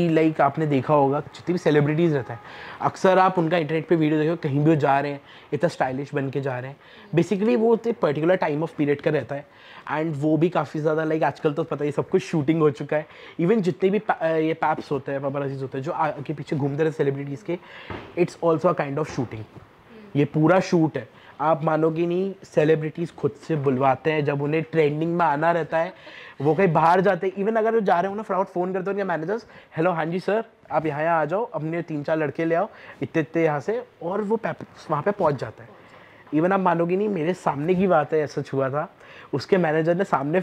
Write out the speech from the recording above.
like like आपने देखा होगा जितनी भी सेलिब्रिटीज़ रहता है अक्सर आप उनका इंटरनेट पे वीडियो देखो कहीं भी वो जा रहे हैं इतना स्टाइलिश बन के जा रहे हैं बेसिकली वो एक पर्टिकुलर टाइम ऑफ पीरियड का रहता है एंड वो भी काफ़ी ज़्यादा लाइक आजकल तो पता ही सब कुछ शूटिंग हो चुका है इवन जितने भी पा, ये पैप्स होते हैं पबर अजीज़ होते हैं जो आगे पीछे घूमते रहे सेलिब्रिटीज़ के it's also a kind of shooting ये पूरा शूट है आप मानोगे नहीं सेलिब्रिटीज़ खुद से बुलवाते हैं जब उन्हें ट्रेंडिंग में आना रहता है वो कहीं बाहर जाते हैं इवन अगर वो जा रहे हो ना फ्राउड फ़ोन करते हैं उनके मैनेजर्स हेलो हाँ जी सर आप यहाँ यहाँ आ जाओ अपने तीन चार लड़के ले आओ इतने इतने यहाँ से और वो वहाँ पर पहुँच जाता है इवन आप मानोगे नहीं मेरे सामने की बात है सच हुआ था उसके मैनेजर ने सामने